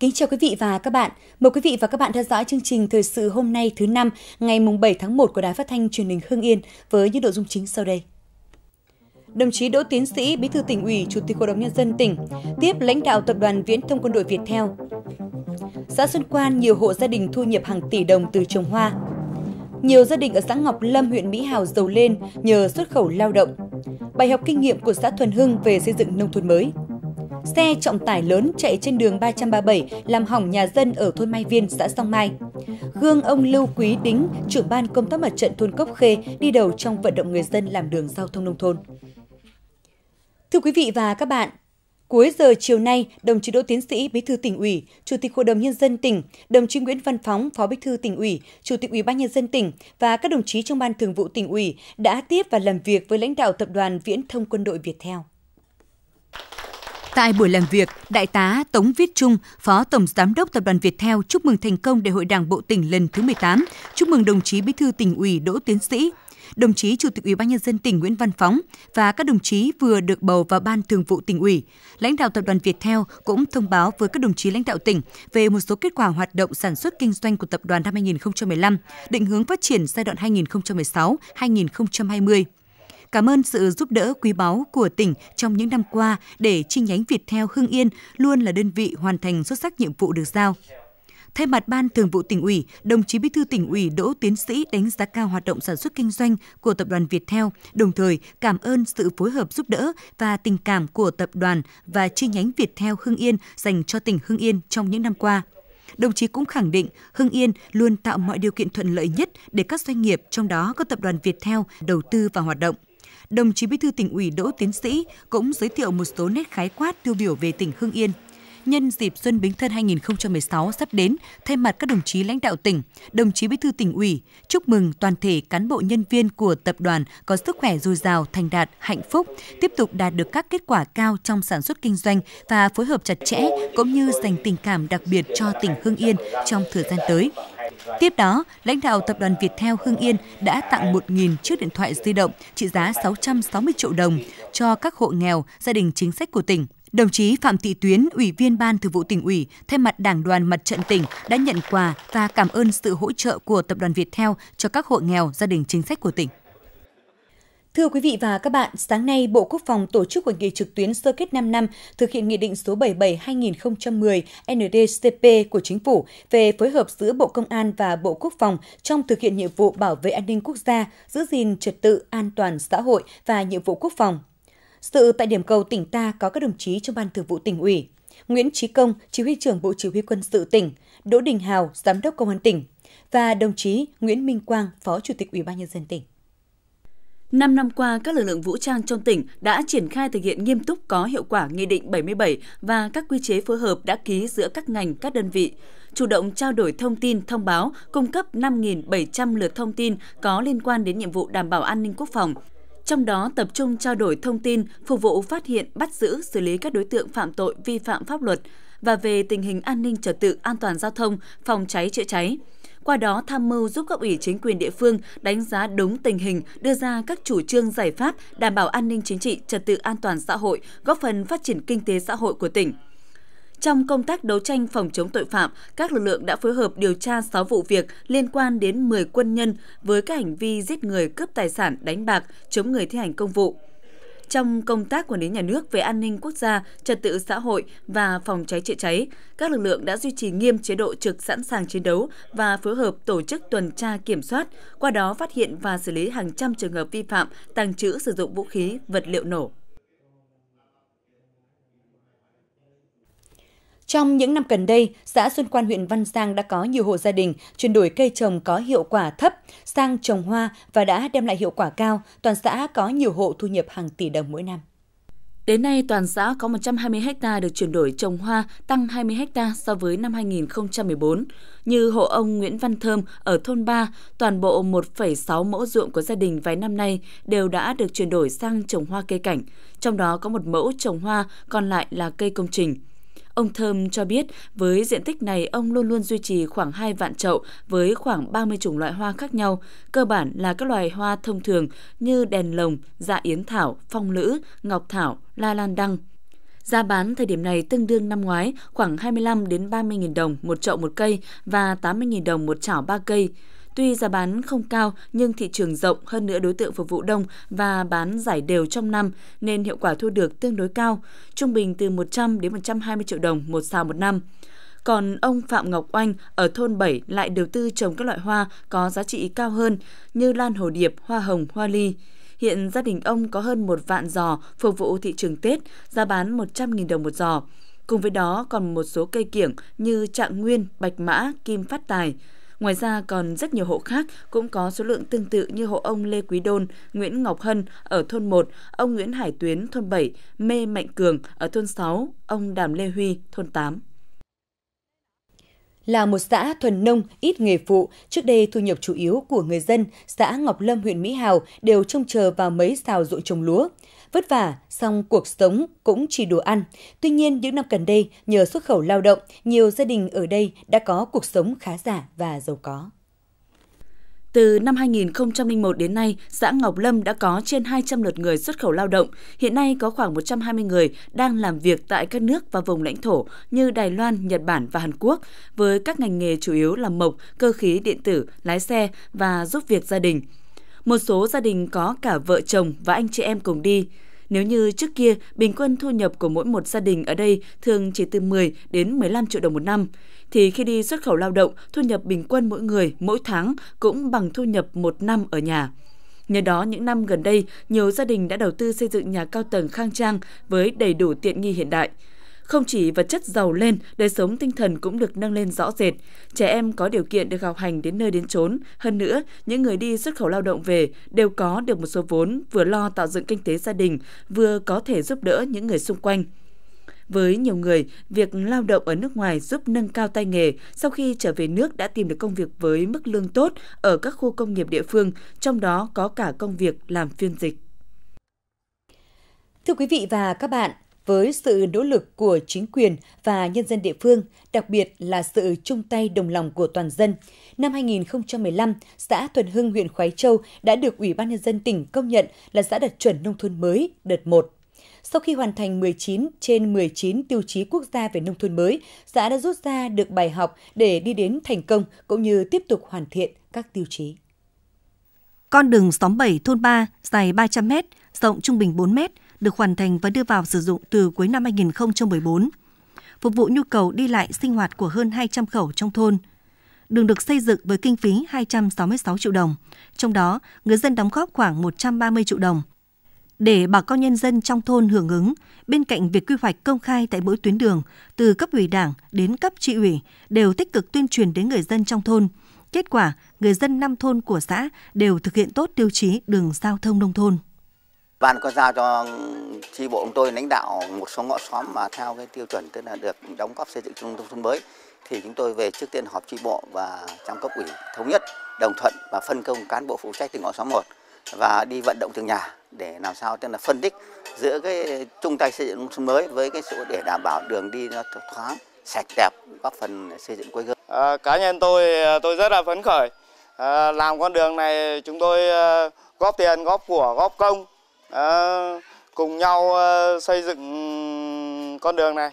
Kính chào quý vị và các bạn. Mời quý vị và các bạn theo dõi chương trình Thời sự hôm nay thứ năm, ngày mùng 7 tháng 1 của Đài Phát thanh Truyền hình Hưng Yên với những nội dung chính sau đây. Đồng chí Đỗ Tiến Sĩ, Bí thư tỉnh ủy, Chủ tịch Hội đồng nhân dân tỉnh, tiếp lãnh đạo tập đoàn Viễn thông Quân đội Việt theo. Xã Xuân Quan nhiều hộ gia đình thu nhập hàng tỷ đồng từ trồng hoa. Nhiều gia đình ở xã Ngọc Lâm, huyện Mỹ Hào giàu lên nhờ xuất khẩu lao động. Bài học kinh nghiệm của xã Thuần Hưng về xây dựng nông thôn mới. Xe trọng tải lớn chạy trên đường 337 làm hỏng nhà dân ở thôn Mai Viên, xã Song Mai. Gương ông Lưu Quý Đính, trưởng ban công tác mặt trận thôn Cốc Khê đi đầu trong vận động người dân làm đường giao thông nông thôn. Thưa quý vị và các bạn, Cuối giờ chiều nay, đồng chí Đỗ Tiến sĩ, Bí thư tỉnh ủy, Chủ tịch Hội đồng nhân dân tỉnh, đồng chí Nguyễn Văn Phóng, Phó Bí thư tỉnh ủy, Chủ tịch Ủy ban nhân dân tỉnh và các đồng chí trong ban thường vụ tỉnh ủy đã tiếp và làm việc với lãnh đạo tập đoàn Viễn thông Quân đội Việt Theo. Tại buổi làm việc, Đại tá Tống Viết Trung, Phó Tổng Giám đốc Tập đoàn việt Viettel chúc mừng thành công Đại hội Đảng Bộ tỉnh lần thứ 18, chúc mừng đồng chí Bí thư tỉnh ủy Đỗ Tiến Sĩ, đồng chí Chủ tịch Ủy ban nhân dân tỉnh Nguyễn Văn Phóng và các đồng chí vừa được bầu vào Ban Thường vụ tỉnh ủy. Lãnh đạo Tập đoàn việt Viettel cũng thông báo với các đồng chí lãnh đạo tỉnh về một số kết quả hoạt động sản xuất kinh doanh của tập đoàn năm 2015, định hướng phát triển giai đoạn 2016-2020. Cảm ơn sự giúp đỡ quý báu của tỉnh trong những năm qua để chi nhánh Viettel Hưng Yên luôn là đơn vị hoàn thành xuất sắc nhiệm vụ được giao. Thay mặt Ban Thường vụ tỉnh ủy, đồng chí Bí thư tỉnh ủy Đỗ Tiến Sĩ đánh giá cao hoạt động sản xuất kinh doanh của tập đoàn Viettel, đồng thời cảm ơn sự phối hợp giúp đỡ và tình cảm của tập đoàn và chi nhánh Viettel Hưng Yên dành cho tỉnh Hưng Yên trong những năm qua. Đồng chí cũng khẳng định Hưng Yên luôn tạo mọi điều kiện thuận lợi nhất để các doanh nghiệp, trong đó có tập đoàn Viettel, đầu tư và hoạt động đồng chí Bí thư tỉnh ủy Đỗ Tiến Sĩ cũng giới thiệu một số nét khái quát tiêu biểu về tỉnh Hưng Yên. Nhân dịp Xuân Bính Thân 2016 sắp đến, thay mặt các đồng chí lãnh đạo tỉnh, đồng chí Bí thư tỉnh ủy chúc mừng toàn thể cán bộ nhân viên của tập đoàn có sức khỏe dồi dào, thành đạt, hạnh phúc, tiếp tục đạt được các kết quả cao trong sản xuất kinh doanh và phối hợp chặt chẽ cũng như dành tình cảm đặc biệt cho tỉnh Hưng Yên trong thời gian tới. Tiếp đó, lãnh đạo tập đoàn Viettel Hưng Yên đã tặng 1.000 chiếc điện thoại di động trị giá 660 triệu đồng cho các hộ nghèo, gia đình chính sách của tỉnh. Đồng chí Phạm Thị Tuyến, Ủy viên Ban Thường vụ tỉnh ủy, thay mặt Đảng đoàn Mặt trận tỉnh đã nhận quà và cảm ơn sự hỗ trợ của Tập đoàn Viettel cho các hộ nghèo, gia đình chính sách của tỉnh. Thưa quý vị và các bạn, sáng nay Bộ Quốc phòng tổ chức hội nghị trực tuyến sơ kết 5 năm thực hiện Nghị định số 77-2010 NDCP của Chính phủ về phối hợp giữa Bộ Công an và Bộ Quốc phòng trong thực hiện nhiệm vụ bảo vệ an ninh quốc gia, giữ gìn trật tự an toàn xã hội và nhiệm vụ quốc phòng. Sự tại điểm cầu tỉnh ta có các đồng chí trong Ban Thường vụ tỉnh ủy, Nguyễn Trí Công, Chỉ huy trưởng Bộ Chỉ huy quân sự tỉnh, Đỗ Đình Hào, Giám đốc Công an tỉnh và đồng chí Nguyễn Minh Quang, Phó Chủ tịch Ủy ban nhân dân tỉnh. Năm năm qua, các lực lượng vũ trang trong tỉnh đã triển khai thực hiện nghiêm túc có hiệu quả Nghị định 77 và các quy chế phối hợp đã ký giữa các ngành, các đơn vị. Chủ động trao đổi thông tin, thông báo, cung cấp 5.700 lượt thông tin có liên quan đến nhiệm vụ đảm bảo an ninh quốc phòng, trong đó tập trung trao đổi thông tin phục vụ phát hiện, bắt giữ, xử lý các đối tượng phạm tội vi phạm pháp luật và về tình hình an ninh trật tự, an toàn giao thông, phòng cháy chữa cháy qua đó tham mưu giúp các ủy chính quyền địa phương đánh giá đúng tình hình, đưa ra các chủ trương giải pháp đảm bảo an ninh chính trị, trật tự an toàn xã hội, góp phần phát triển kinh tế xã hội của tỉnh. Trong công tác đấu tranh phòng chống tội phạm, các lực lượng đã phối hợp điều tra 6 vụ việc liên quan đến 10 quân nhân với các hành vi giết người, cướp tài sản, đánh bạc, chống người thi hành công vụ trong công tác quản lý nhà nước về an ninh quốc gia, trật tự xã hội và phòng cháy chữa cháy, các lực lượng đã duy trì nghiêm chế độ trực sẵn sàng chiến đấu và phối hợp tổ chức tuần tra kiểm soát, qua đó phát hiện và xử lý hàng trăm trường hợp vi phạm tàng trữ sử dụng vũ khí, vật liệu nổ. Trong những năm gần đây, xã Xuân Quan huyện Văn Giang đã có nhiều hộ gia đình chuyển đổi cây trồng có hiệu quả thấp sang trồng hoa và đã đem lại hiệu quả cao. Toàn xã có nhiều hộ thu nhập hàng tỷ đồng mỗi năm. Đến nay, toàn xã có 120 ha được chuyển đổi trồng hoa, tăng 20 ha so với năm 2014. Như hộ ông Nguyễn Văn Thơm ở thôn 3, toàn bộ 1,6 mẫu ruộng của gia đình vài năm nay đều đã được chuyển đổi sang trồng hoa cây cảnh, trong đó có một mẫu trồng hoa, còn lại là cây công trình. Ông Thơm cho biết với diện tích này ông luôn luôn duy trì khoảng 2 vạn chậu với khoảng 30 chủng loại hoa khác nhau, cơ bản là các loài hoa thông thường như đèn lồng, dạ yến thảo, phong lữ, ngọc thảo, la lan đăng, Giá bán thời điểm này tương đương năm ngoái khoảng 25 đến 30.000 đồng một chậu một cây và 80.000 đồng một chảo ba cây. Tuy giá bán không cao nhưng thị trường rộng hơn nữa đối tượng phục vụ đông và bán giải đều trong năm nên hiệu quả thu được tương đối cao, trung bình từ 100 đến 120 triệu đồng một sào một năm. Còn ông Phạm Ngọc Oanh ở thôn 7 lại đầu tư trồng các loại hoa có giá trị cao hơn như lan hồ điệp, hoa hồng, hoa ly. Hiện gia đình ông có hơn một vạn giò phục vụ thị trường Tết, giá bán 100.000 đồng một giò. Cùng với đó còn một số cây kiểng như trạng nguyên, bạch mã, kim phát tài – Ngoài ra còn rất nhiều hộ khác cũng có số lượng tương tự như hộ ông Lê Quý Đôn, Nguyễn Ngọc Hân ở thôn 1, ông Nguyễn Hải Tuyến thôn 7, Mê Mạnh Cường ở thôn 6, ông Đàm Lê Huy thôn 8 là một xã thuần nông, ít nghề phụ, trước đây thu nhập chủ yếu của người dân xã Ngọc Lâm huyện Mỹ Hào đều trông chờ vào mấy xào ruộng trồng lúa. Vất vả, song cuộc sống cũng chỉ đủ ăn. Tuy nhiên, những năm gần đây, nhờ xuất khẩu lao động, nhiều gia đình ở đây đã có cuộc sống khá giả và giàu có. Từ năm 2001 đến nay, xã Ngọc Lâm đã có trên 200 lượt người xuất khẩu lao động. Hiện nay có khoảng 120 người đang làm việc tại các nước và vùng lãnh thổ như Đài Loan, Nhật Bản và Hàn Quốc, với các ngành nghề chủ yếu là mộc, cơ khí, điện tử, lái xe và giúp việc gia đình. Một số gia đình có cả vợ chồng và anh chị em cùng đi. Nếu như trước kia, bình quân thu nhập của mỗi một gia đình ở đây thường chỉ từ 10 đến 15 triệu đồng một năm, thì khi đi xuất khẩu lao động, thu nhập bình quân mỗi người mỗi tháng cũng bằng thu nhập một năm ở nhà. Nhờ đó, những năm gần đây, nhiều gia đình đã đầu tư xây dựng nhà cao tầng khang trang với đầy đủ tiện nghi hiện đại – không chỉ vật chất giàu lên, đời sống tinh thần cũng được nâng lên rõ rệt. Trẻ em có điều kiện được học hành đến nơi đến chốn. Hơn nữa, những người đi xuất khẩu lao động về đều có được một số vốn vừa lo tạo dựng kinh tế gia đình, vừa có thể giúp đỡ những người xung quanh. Với nhiều người, việc lao động ở nước ngoài giúp nâng cao tay nghề, sau khi trở về nước đã tìm được công việc với mức lương tốt ở các khu công nghiệp địa phương, trong đó có cả công việc làm phiên dịch. Thưa quý vị và các bạn, với sự nỗ lực của chính quyền và nhân dân địa phương, đặc biệt là sự chung tay đồng lòng của toàn dân, năm 2015, xã Thuần Hưng, huyện Khói Châu đã được Ủy ban Nhân dân tỉnh công nhận là xã đạt chuẩn nông thôn mới đợt 1. Sau khi hoàn thành 19 trên 19 tiêu chí quốc gia về nông thôn mới, xã đã rút ra được bài học để đi đến thành công cũng như tiếp tục hoàn thiện các tiêu chí. Con đường xóm 7 thôn 3 dài 300 m, rộng trung bình 4 m, được hoàn thành và đưa vào sử dụng từ cuối năm 2014, phục vụ nhu cầu đi lại sinh hoạt của hơn 200 khẩu trong thôn. Đường được xây dựng với kinh phí 266 triệu đồng, trong đó người dân đóng góp khoảng 130 triệu đồng. Để bà con nhân dân trong thôn hưởng ứng, bên cạnh việc quy hoạch công khai tại mỗi tuyến đường, từ cấp ủy đảng đến cấp trị ủy đều tích cực tuyên truyền đến người dân trong thôn. Kết quả, người dân năm thôn của xã đều thực hiện tốt tiêu chí đường giao thông nông thôn. Ban có giao cho chi bộ chúng tôi lãnh đạo một số ngõ xóm mà theo cái tiêu chuẩn tức là được đóng góp xây dựng trung tâm thôn mới thì chúng tôi về trước tiên họp chi bộ và trong cấp ủy thống nhất đồng thuận và phân công cán bộ phụ trách từng ngõ xóm một và đi vận động từng nhà để làm sao tức là phân tích giữa cái chung tay xây dựng nông thôn mới với cái sự để đảm bảo đường đi nó thoáng sạch đẹp góp phần xây dựng quê hương. À, cá nhân tôi tôi rất là phấn khởi à, làm con đường này chúng tôi à, góp tiền góp của góp công à, cùng nhau ờ, xây dựng con đường này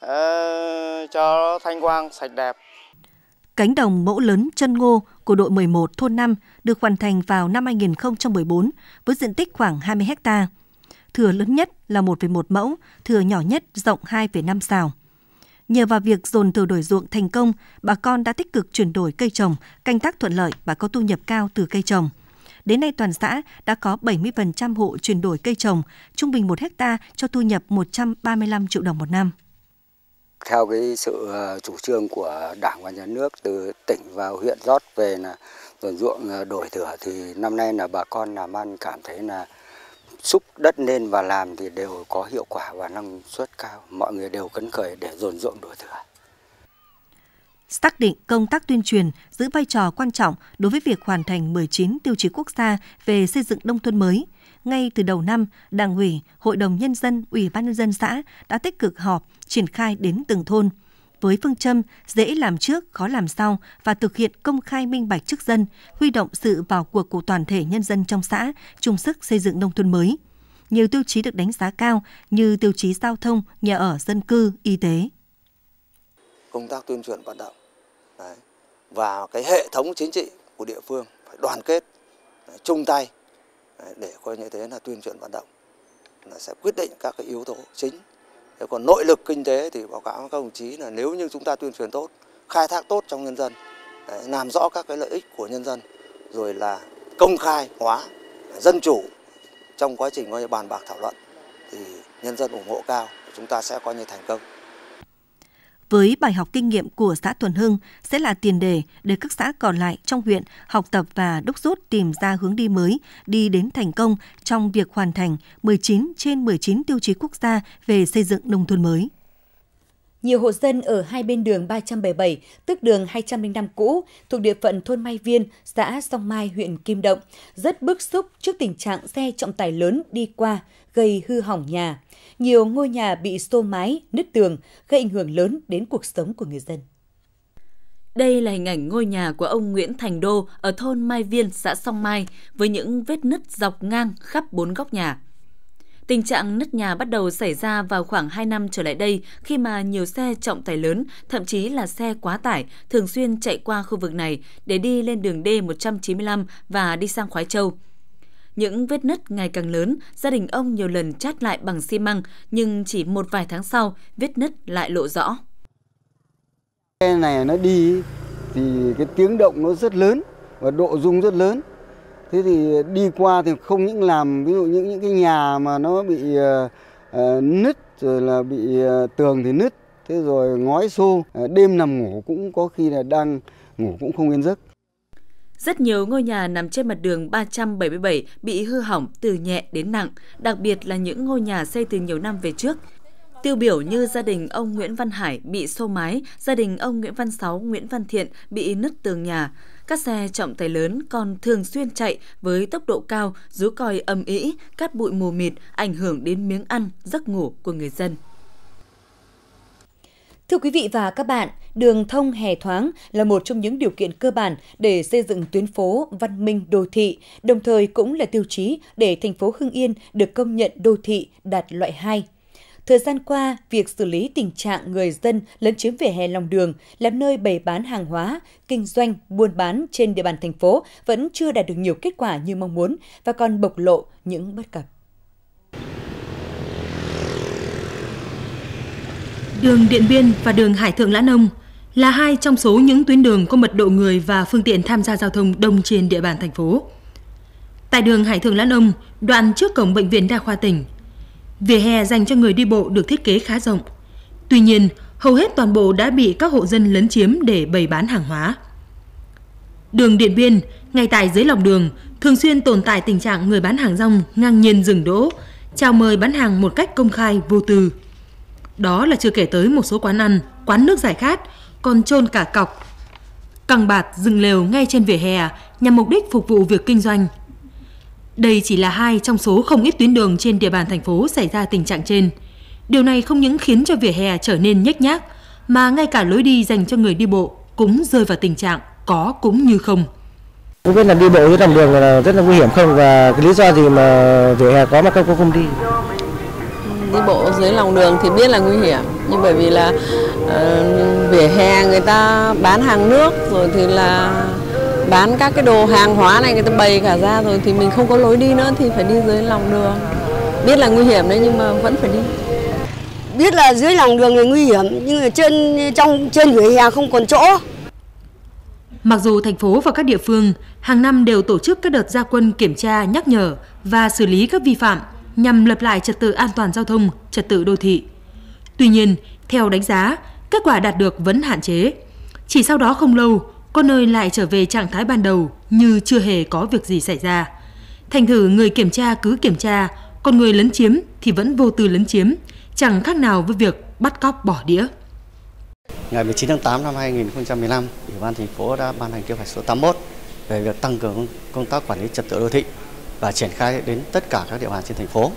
ờ, cho thanh quang sạch đẹp. Cánh đồng mẫu lớn chân ngô của đội 11 thôn 5 được hoàn thành vào năm 2014 với diện tích khoảng 20 ha Thừa lớn nhất là 1,1 mẫu, thừa nhỏ nhất rộng 2,5 xào Nhờ vào việc dồn thừa đổi ruộng thành công, bà con đã tích cực chuyển đổi cây trồng, canh tác thuận lợi và có thu nhập cao từ cây trồng – Đến nay toàn xã đã có 70% hộ chuyển đổi cây trồng, trung bình 1 hecta cho thu nhập 135 triệu đồng một năm. Theo cái sự ờ, chủ trương của Đảng và Nhà nước từ tỉnh vào huyện rót về là ruộng ruộng ờ, đổi thửa thì năm nay là bà con làm ăn cảm thấy là xúc đất lên và làm thì đều có hiệu quả và năng suất cao. Mọi người đều cấn khởi để dồn ruộng đổi thửa xác định công tác tuyên truyền giữ vai trò quan trọng đối với việc hoàn thành 19 tiêu chí quốc gia về xây dựng nông thôn mới. Ngay từ đầu năm, Đảng ủy, Hội đồng Nhân dân, Ủy ban Nhân dân xã đã tích cực họp, triển khai đến từng thôn. Với phương châm dễ làm trước, khó làm sau và thực hiện công khai minh bạch trước dân, huy động sự vào cuộc của toàn thể nhân dân trong xã, chung sức xây dựng nông thôn mới. Nhiều tiêu chí được đánh giá cao như tiêu chí giao thông, nhà ở dân cư, y tế công tác tuyên truyền vận động và cái hệ thống chính trị của địa phương phải đoàn kết à, chung tay à, để coi như thế là tuyên truyền vận động là sẽ quyết định các cái yếu tố chính thế còn nội lực kinh tế thì báo cáo các đồng chí là nếu như chúng ta tuyên truyền tốt khai thác tốt trong nhân dân à, làm rõ các cái lợi ích của nhân dân rồi là công khai hóa dân chủ trong quá trình coi như bàn bạc thảo luận thì nhân dân ủng hộ cao chúng ta sẽ coi như thành công với bài học kinh nghiệm của xã Thuần Hưng sẽ là tiền đề để các xã còn lại trong huyện học tập và đúc rút tìm ra hướng đi mới, đi đến thành công trong việc hoàn thành 19 trên 19 tiêu chí quốc gia về xây dựng nông thôn mới. Nhiều hộ dân ở hai bên đường 377, tức đường 205 cũ, thuộc địa phận thôn Mai Viên, xã Song Mai, huyện Kim Động, rất bức xúc trước tình trạng xe trọng tải lớn đi qua, gây hư hỏng nhà. Nhiều ngôi nhà bị xô mái, nứt tường, gây ảnh hưởng lớn đến cuộc sống của người dân. Đây là hình ảnh ngôi nhà của ông Nguyễn Thành Đô ở thôn Mai Viên, xã Song Mai, với những vết nứt dọc ngang khắp bốn góc nhà. Tình trạng nứt nhà bắt đầu xảy ra vào khoảng 2 năm trở lại đây khi mà nhiều xe trọng tải lớn, thậm chí là xe quá tải, thường xuyên chạy qua khu vực này để đi lên đường D195 và đi sang Khoái Châu. Những vết nứt ngày càng lớn, gia đình ông nhiều lần chát lại bằng xi măng, nhưng chỉ một vài tháng sau, vết nứt lại lộ rõ. Cái này nó đi thì cái tiếng động nó rất lớn và độ rung rất lớn. Thế thì đi qua thì không những làm ví dụ những những cái nhà mà nó bị uh, nứt rồi là bị uh, tường thì nứt, thế rồi ngói xô, uh, đêm nằm ngủ cũng có khi là đang ngủ cũng không yên giấc. Rất nhiều ngôi nhà nằm trên mặt đường 377 bị hư hỏng từ nhẹ đến nặng, đặc biệt là những ngôi nhà xây từ nhiều năm về trước. Tiêu biểu như gia đình ông Nguyễn Văn Hải bị xô mái, gia đình ông Nguyễn Văn Sáu, Nguyễn Văn Thiện bị nứt tường nhà. Các xe trọng tải lớn còn thường xuyên chạy với tốc độ cao, rú còi âm ỉ, cát bụi mù mịt ảnh hưởng đến miếng ăn, giấc ngủ của người dân. Thưa quý vị và các bạn, đường thông hè thoáng là một trong những điều kiện cơ bản để xây dựng tuyến phố văn minh đô thị, đồng thời cũng là tiêu chí để thành phố Hưng Yên được công nhận đô thị đạt loại 2. Thời gian qua, việc xử lý tình trạng người dân lấn chiếm vỉa hè lòng đường, làm nơi bày bán hàng hóa, kinh doanh, buôn bán trên địa bàn thành phố vẫn chưa đạt được nhiều kết quả như mong muốn và còn bộc lộ những bất cập. Đường Điện Biên và đường Hải Thượng Lãn Ông là hai trong số những tuyến đường có mật độ người và phương tiện tham gia giao thông đông trên địa bàn thành phố. Tại đường Hải Thượng Lãn Ông, đoạn trước cổng bệnh viện đa khoa tỉnh, vỉa hè dành cho người đi bộ được thiết kế khá rộng. Tuy nhiên, hầu hết toàn bộ đã bị các hộ dân lấn chiếm để bày bán hàng hóa. Đường Điện Biên, ngay tại dưới lòng đường, thường xuyên tồn tại tình trạng người bán hàng rong ngang nhiên dừng đỗ, chào mời bán hàng một cách công khai vô tư. Đó là chưa kể tới một số quán ăn, quán nước giải khát, còn trôn cả cọc. Căng bạt dựng lều ngay trên vỉa hè nhằm mục đích phục vụ việc kinh doanh. Đây chỉ là hai trong số không ít tuyến đường trên địa bàn thành phố xảy ra tình trạng trên. Điều này không những khiến cho vỉa hè trở nên nhếch nhác, mà ngay cả lối đi dành cho người đi bộ cũng rơi vào tình trạng có cũng như không. Không biết là đi bộ dưới lòng đường là rất là nguy hiểm không và cái lý do gì mà vỉa hè có mà các cô không đi? đi bộ dưới lòng đường thì biết là nguy hiểm nhưng bởi vì là uh, vỉa hè người ta bán hàng nước rồi thì là bán các cái đồ hàng hóa này người ta bày cả ra rồi thì mình không có lối đi nữa thì phải đi dưới lòng đường biết là nguy hiểm đấy nhưng mà vẫn phải đi biết là dưới lòng đường là nguy hiểm nhưng mà trên trong trên vỉa hè không còn chỗ Mặc dù thành phố và các địa phương hàng năm đều tổ chức các đợt gia quân kiểm tra, nhắc nhở và xử lý các vi phạm, nhằm lập lại trật tự an toàn giao thông, trật tự đô thị. Tuy nhiên, theo đánh giá, kết quả đạt được vẫn hạn chế. Chỉ sau đó không lâu, con nơi lại trở về trạng thái ban đầu như chưa hề có việc gì xảy ra. Thành thử người kiểm tra cứ kiểm tra, còn người lấn chiếm thì vẫn vô tư lấn chiếm, chẳng khác nào với việc bắt cóc bỏ đĩa. Ngày 19 tháng 8 năm 2015, Ủy ban thành phố đã ban hành kế hoạch số 81 về việc tăng cường công tác quản lý trật tự đô thị và triển khai đến tất cả các địa bàn trên thành phố.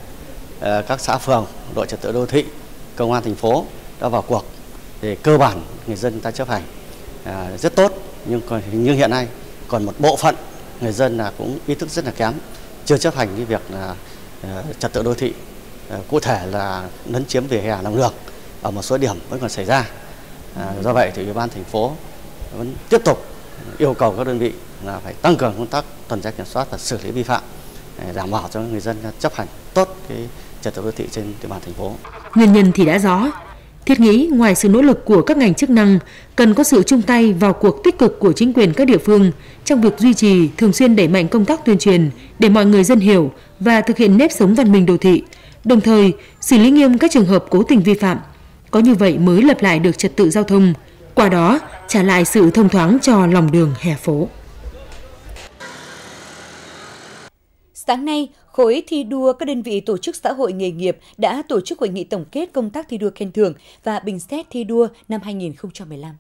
Ờ, các xã phường, đội trật tự đô thị, công an thành phố đã vào cuộc thì cơ bản người dân ta chấp hành à, rất tốt nhưng còn nhưng hiện nay còn một bộ phận người dân là cũng ý thức rất là kém chưa chấp hành cái việc là ờ, trật tự đô thị ờ, cụ thể là lấn chiếm vỉa hè lòng đường ở một số điểm vẫn còn xảy ra à, do vậy thì ủy ban thành phố vẫn tiếp tục yêu cầu các đơn vị là phải tăng cường công tác tuần tra kiểm soát và xử lý vi phạm đảm bảo cho người dân chấp hành tốt cái trật tự đô thị trên địa bàn thành phố. Nguyên nhân thì đã rõ. Thiết nghĩ ngoài sự nỗ lực của các ngành chức năng, cần có sự chung tay vào cuộc tích cực của chính quyền các địa phương trong việc duy trì thường xuyên đẩy mạnh công tác tuyên truyền để mọi người dân hiểu và thực hiện nếp sống văn minh đô thị, đồng thời xử lý nghiêm các trường hợp cố tình vi phạm. Có như vậy mới lập lại được trật tự giao thông, qua đó trả lại sự thông thoáng cho lòng đường hè phố. Sáng nay, khối thi đua các đơn vị tổ chức xã hội nghề nghiệp đã tổ chức hội nghị tổng kết công tác thi đua khen thưởng và bình xét thi đua năm 2015.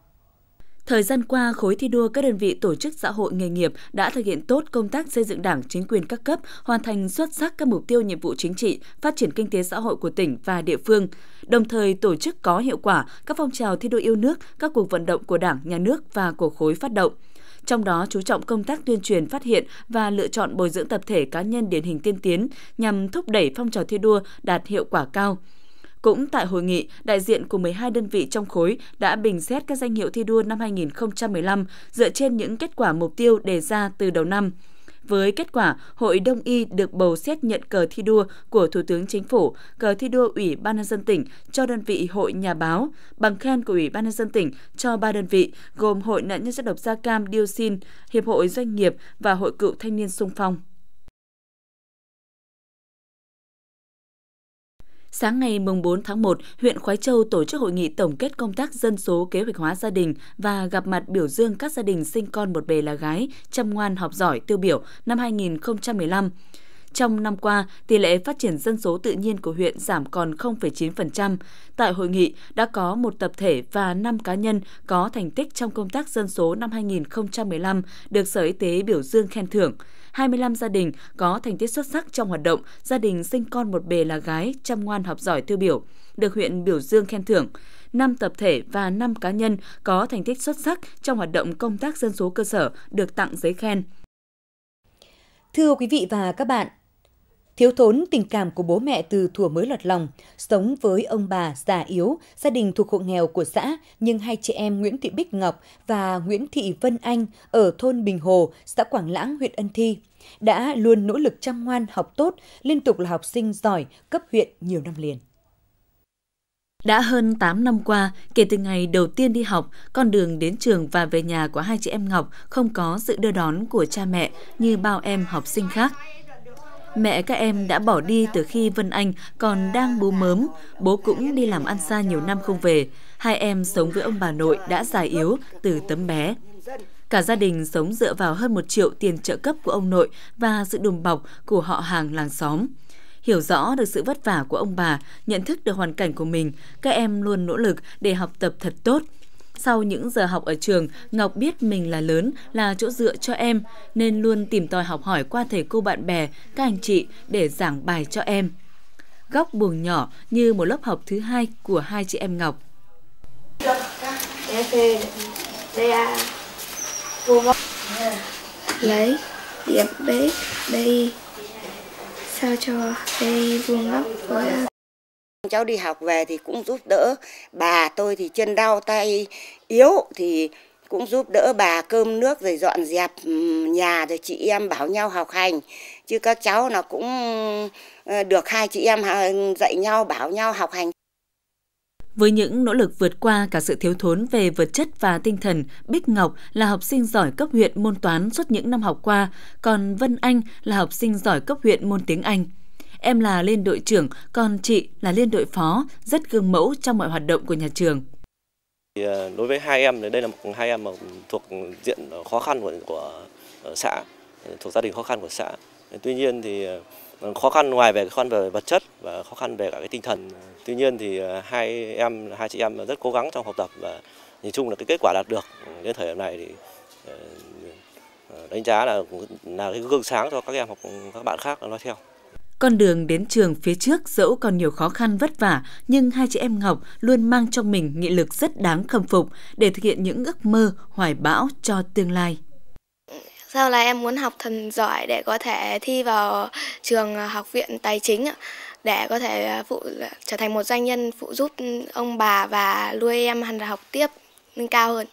Thời gian qua, khối thi đua các đơn vị tổ chức xã hội nghề nghiệp đã thực hiện tốt công tác xây dựng đảng chính quyền các cấp, hoàn thành xuất sắc các mục tiêu nhiệm vụ chính trị, phát triển kinh tế xã hội của tỉnh và địa phương, đồng thời tổ chức có hiệu quả các phong trào thi đua yêu nước, các cuộc vận động của đảng, nhà nước và của khối phát động – trong đó chú trọng công tác tuyên truyền phát hiện và lựa chọn bồi dưỡng tập thể cá nhân điển hình tiên tiến nhằm thúc đẩy phong trào thi đua đạt hiệu quả cao. Cũng tại hội nghị, đại diện của 12 đơn vị trong khối đã bình xét các danh hiệu thi đua năm 2015 dựa trên những kết quả mục tiêu đề ra từ đầu năm. Với kết quả, Hội Đông y được bầu xét nhận cờ thi đua của Thủ tướng Chính phủ, cờ thi đua Ủy ban nhân dân tỉnh cho đơn vị Hội Nhà báo, bằng khen của Ủy ban nhân dân tỉnh cho ba đơn vị gồm Hội nạn nhân chất độc da cam dioxin, Hiệp hội Doanh nghiệp và Hội Cựu Thanh niên sung phong. sáng ngày 4 tháng 1, huyện Khói Châu tổ chức hội nghị tổng kết công tác dân số kế hoạch hóa gia đình và gặp mặt biểu dương các gia đình sinh con một bề là gái, chăm ngoan học giỏi tiêu biểu năm 2015. Trong năm qua, tỷ lệ phát triển dân số tự nhiên của huyện giảm còn 0,9%. Tại hội nghị đã có một tập thể và 5 cá nhân có thành tích trong công tác dân số năm 2015 được Sở Y tế biểu dương khen thưởng. 25 gia đình có thành tích xuất sắc trong hoạt động, gia đình sinh con một bề là gái, chăm ngoan học giỏi tiêu biểu, được huyện biểu dương khen thưởng. 5 tập thể và 5 cá nhân có thành tích xuất sắc trong hoạt động công tác dân số cơ sở được tặng giấy khen. Thưa quý vị và các bạn, Thiếu thốn tình cảm của bố mẹ từ thuở mới lọt lòng, sống với ông bà già yếu, gia đình thuộc hộ nghèo của xã, nhưng hai chị em Nguyễn Thị Bích Ngọc và Nguyễn Thị Vân Anh ở thôn Bình Hồ, xã Quảng Lãng, huyện Ân Thi đã luôn nỗ lực chăm ngoan học tốt, liên tục là học sinh giỏi cấp huyện nhiều năm liền. Đã hơn 8 năm qua, kể từ ngày đầu tiên đi học, con đường đến trường và về nhà của hai chị em Ngọc không có sự đưa đón của cha mẹ như bao em học sinh khác. Mẹ các em đã bỏ đi từ khi Vân Anh còn đang bú mớm, bố cũng đi làm ăn xa nhiều năm không về. Hai em sống với ông bà nội đã già yếu từ tấm bé. Cả gia đình sống dựa vào hơn một triệu tiền trợ cấp của ông nội và sự đùm bọc của họ hàng làng xóm. Hiểu rõ được sự vất vả của ông bà, nhận thức được hoàn cảnh của mình, các em luôn nỗ lực để học tập thật tốt, sau những giờ học ở trường, Ngọc biết mình là lớn, là chỗ dựa cho em, nên luôn tìm tòi học hỏi qua thầy cô bạn bè, các anh chị để giảng bài cho em. Góc buồng nhỏ như một lớp học thứ hai của hai chị em Ngọc. Lấy điểm B, B sao cho B vuông góc với Cháu đi học về thì cũng giúp đỡ bà tôi thì chân đau tay yếu thì cũng giúp đỡ bà cơm nước rồi dọn dẹp ừ, nhà rồi chị em bảo nhau học hành chứ các cháu nó cũng ờ, được hai chị em ờ, dạy nhau bảo nhau học hành với những nỗ lực vượt qua cả sự thiếu thốn về vật chất và tinh thần, Bích Ngọc là học sinh giỏi cấp huyện môn toán suốt những năm học qua, còn Vân Anh là học sinh giỏi cấp huyện môn tiếng Anh. Em là liên đội trưởng, còn chị là liên đội phó, rất gương mẫu trong mọi hoạt động của nhà trường. Ờ, đối với hai em đây là một hai em mà thuộc diện khó khăn của, của ờ, xã, thuộc gia đình khó khăn của xã. Tuy nhiên thì ờ, khó khăn ngoài về khó khăn về vật chất và khó khăn về cả cái tinh thần. Tuy nhiên thì hai em hai chị em rất cố gắng trong học tập và nhìn chung là cái kết quả đạt được đến thời điểm này thì đánh giá là là cái gương sáng cho các em học các bạn khác nói theo. Con đường đến trường phía trước dẫu còn nhiều khó khăn vất vả, nhưng hai chị em Ngọc luôn mang trong mình nghị lực rất đáng khâm phục để thực hiện những ước mơ hoài bão cho tương lai. Sau này em muốn học thần giỏi để có thể thi vào trường học viện tài chính để có thể à, phụ trở thành một doanh nhân phụ giúp ông bà và nuôi em hẳn học tiếp nâng cao hơn.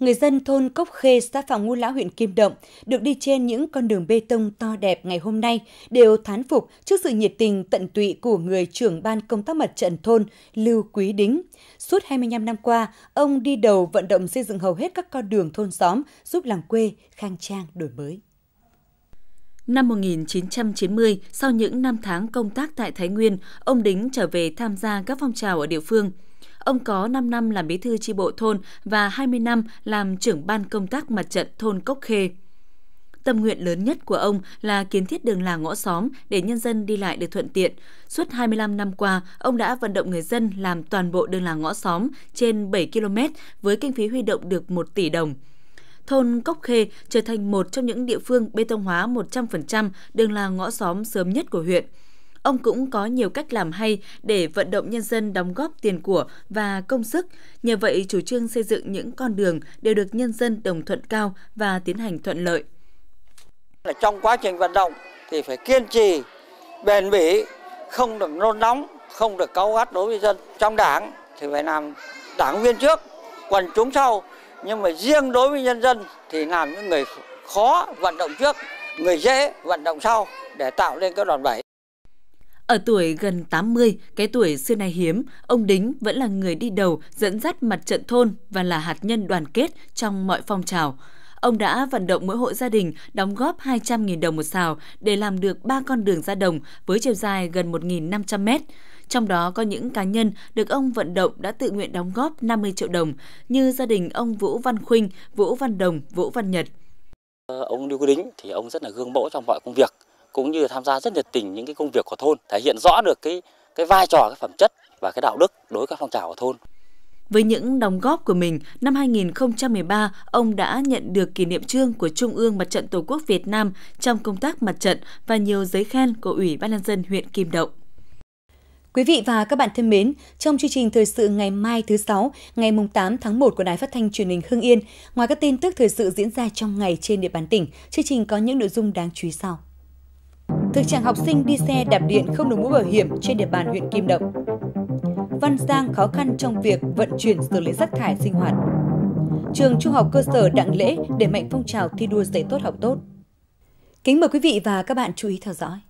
Người dân thôn Cốc Khê, xã Phạm Ngũ Lão, huyện Kim Động, được đi trên những con đường bê tông to đẹp ngày hôm nay đều thán phục trước sự nhiệt tình tận tụy của người trưởng ban công tác mặt trận thôn Lưu Quý Đính. Suốt 25 năm qua, ông đi đầu vận động xây dựng hầu hết các con đường thôn xóm, giúp làng quê khang trang đổi mới. Năm 1990, sau những năm tháng công tác tại Thái Nguyên, ông Đính trở về tham gia các phong trào ở địa phương – Ông có 5 năm làm bí thư tri bộ thôn và 20 năm làm trưởng ban công tác mặt trận thôn Cốc Khê. Tâm nguyện lớn nhất của ông là kiến thiết đường làng ngõ xóm để nhân dân đi lại được thuận tiện. Suốt 25 năm qua, ông đã vận động người dân làm toàn bộ đường làng ngõ xóm trên 7 km với kinh phí huy động được 1 tỷ đồng. Thôn Cốc Khê trở thành một trong những địa phương bê tông hóa 100% đường làng ngõ xóm sớm nhất của huyện – Ông cũng có nhiều cách làm hay để vận động nhân dân đóng góp tiền của và công sức. Nhờ vậy, chủ trương xây dựng những con đường đều được nhân dân đồng thuận cao và tiến hành thuận lợi. Trong quá trình vận động thì phải kiên trì, bền bỉ, không được nôn nóng, không được cáu gắt đối với dân. Trong đảng thì phải làm đảng viên trước, quần chúng sau. Nhưng mà riêng đối với nhân dân thì làm những người khó vận động trước, người dễ vận động sau để tạo nên cái đoàn bảy. Ở tuổi gần 80, cái tuổi xưa nay hiếm, ông Đính vẫn là người đi đầu dẫn dắt mặt trận thôn và là hạt nhân đoàn kết trong mọi phong trào. Ông đã vận động mỗi hộ gia đình đóng góp 200.000 đồng một xào để làm được 3 con đường ra đồng với chiều dài gần 1.500 mét. Trong đó có những cá nhân được ông vận động đã tự nguyện đóng góp 50 triệu đồng như gia đình ông Vũ Văn Khuynh, Vũ Văn Đồng, Vũ Văn Nhật. Ờ, ông Lưu Quý Đính thì ông rất là gương mẫu trong mọi công việc cũng như tham gia rất nhiệt tình những cái công việc của thôn, thể hiện rõ được cái cái vai trò, cái phẩm chất và cái đạo đức đối với các phong trào của thôn. Với những đóng góp của mình, năm 2013, ông đã nhận được kỷ niệm trương của Trung ương Mặt trận Tổ quốc Việt Nam trong công tác mặt trận và nhiều giấy khen của Ủy ban nhân dân huyện Kim Động. Quý vị và các bạn thân mến, trong chương trình thời sự ngày mai thứ Sáu, ngày 8 tháng 1 của Đài Phát thanh truyền hình Hưng Yên, ngoài các tin tức thời sự diễn ra trong ngày trên địa bàn tỉnh, chương trình có những nội dung đáng chú ý sau thực trạng học sinh đi xe đạp điện không đổi mũ bảo hiểm trên địa bàn huyện Kim Động. Văn Giang khó khăn trong việc vận chuyển xử lý rác thải sinh hoạt. Trường Trung học cơ sở Đặng Lễ để mạnh phong trào thi đua dạy tốt học tốt. Kính mời quý vị và các bạn chú ý theo dõi.